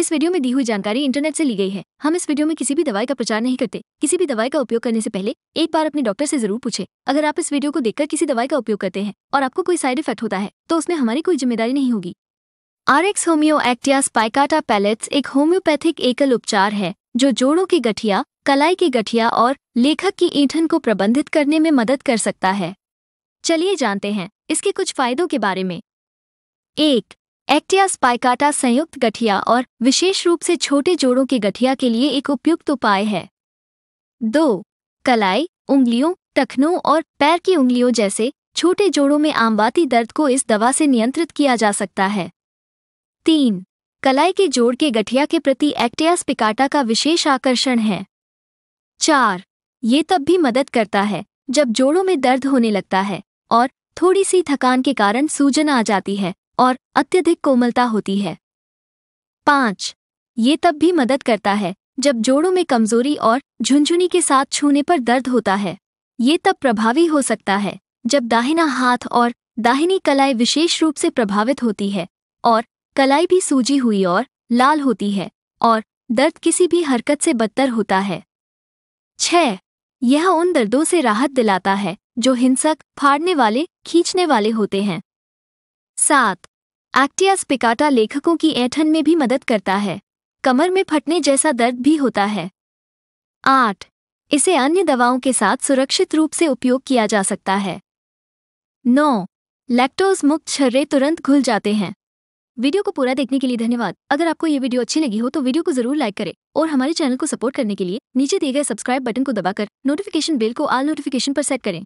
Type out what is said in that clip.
इस वीडियो में दी हुई जानकारी इंटरनेट से ली गई है हम इस वीडियो में किसी भी दवाई का प्रचार नहीं करते किसी भी दवाई का उपयोग करने से पहले एक बार अपने डॉक्टर से जरूर पूछे अगर आप इस वीडियो को देखकर किसी दवाई का उपयोग करते हैं और आपको कोई साइड इफेक्ट होता है तो उसमें हमारी कोई जिम्मेदारी नहीं होगी R X homeo actaea spicata pellets एक होम्योपैथिक एकल उपचार है जो जोड़ों की गठिया कलाई की गठिया और लेखक की ईंठन को प्रबंधित करने में मदद कर सकता है चलिए जानते हैं इसके कुछ फायदों के बारे में एक एक्टिया स्पाइकाटा संयुक्त गठिया और विशेष रूप से छोटे जोड़ों के गठिया के लिए एक उपयुक्त उपाय है दो कलाई उंगलियों टखनों और पैर की उंगलियों जैसे छोटे जोड़ों में आमवाती दर्द को इस दवा से नियंत्रित किया जा सकता है तीन कलाई के जोड़ के गठिया के प्रति एक्टियास पिकाटा का विशेष आकर्षण है चार ये तब भी मदद करता है जब जोड़ों में दर्द होने लगता है और थोड़ी सी थकान के कारण सूजन आ जाती है और अत्यधिक कोमलता होती है पाँच ये तब भी मदद करता है जब जोड़ों में कमजोरी और झुंझुनी के साथ छूने पर दर्द होता है ये तब प्रभावी हो सकता है जब दाहिना हाथ और दाहिनी कलाई विशेष रूप से प्रभावित होती है और कलाई भी सूजी हुई और लाल होती है और दर्द किसी भी हरकत से बदतर होता है छ यह उन दर्दों से राहत दिलाता है जो हिंसक फाड़ने वाले खींचने वाले होते हैं सात एक्टियास पिकाटा लेखकों की ऐठन में भी मदद करता है कमर में फटने जैसा दर्द भी होता है आठ इसे अन्य दवाओं के साथ सुरक्षित रूप से उपयोग किया जा सकता है नौ लैक्टोज मुक्त छर्रे तुरंत घुल जाते हैं वीडियो को पूरा देखने के लिए धन्यवाद अगर आपको ये वीडियो अच्छी लगी हो तो वीडियो को जरूर लाइक करें और हमारे चैनल को सपोर्ट करने के लिए नीचे दिए गए सब्सक्राइब बटन को दबाकर नोटिफिकेशन बेल को आल नोटिफिकेशन पर सेट करें